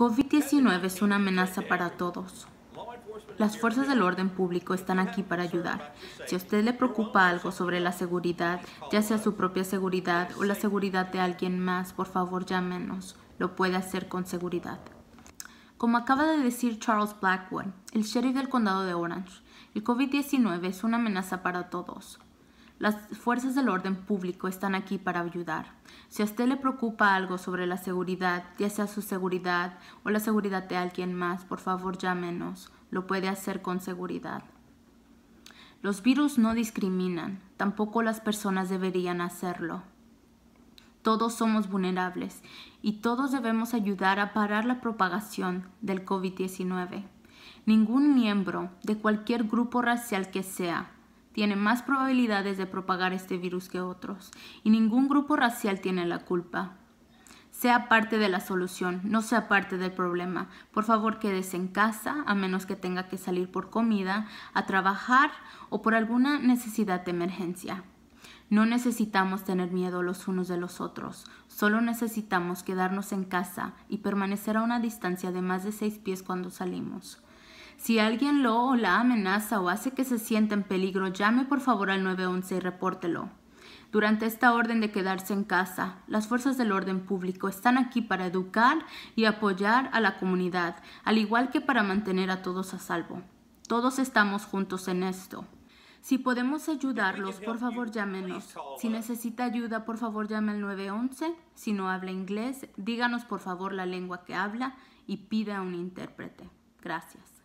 COVID-19 es una amenaza para todos. Las fuerzas del orden público están aquí para ayudar. Si a usted le preocupa algo sobre la seguridad, ya sea su propia seguridad o la seguridad de alguien más, por favor llámenos. Lo puede hacer con seguridad. Como acaba de decir Charles Blackwood, el sheriff del condado de Orange, el COVID-19 es una amenaza para todos. Las fuerzas del orden público están aquí para ayudar. Si a usted le preocupa algo sobre la seguridad, ya sea su seguridad o la seguridad de alguien más, por favor llámenos. Lo puede hacer con seguridad. Los virus no discriminan, tampoco las personas deberían hacerlo. Todos somos vulnerables y todos debemos ayudar a parar la propagación del COVID-19. Ningún miembro de cualquier grupo racial que sea tiene más probabilidades de propagar este virus que otros, y ningún grupo racial tiene la culpa. Sea parte de la solución, no sea parte del problema. Por favor, quédese en casa, a menos que tenga que salir por comida, a trabajar o por alguna necesidad de emergencia. No necesitamos tener miedo los unos de los otros, solo necesitamos quedarnos en casa y permanecer a una distancia de más de seis pies cuando salimos. Si alguien lo o la amenaza o hace que se sienta en peligro, llame por favor al 911 y repórtelo. Durante esta orden de quedarse en casa, las fuerzas del orden público están aquí para educar y apoyar a la comunidad, al igual que para mantener a todos a salvo. Todos estamos juntos en esto. Si podemos ayudarlos, por favor llámenos. Si necesita ayuda, por favor llame al 911. Si no habla inglés, díganos por favor la lengua que habla y pida un intérprete. Gracias.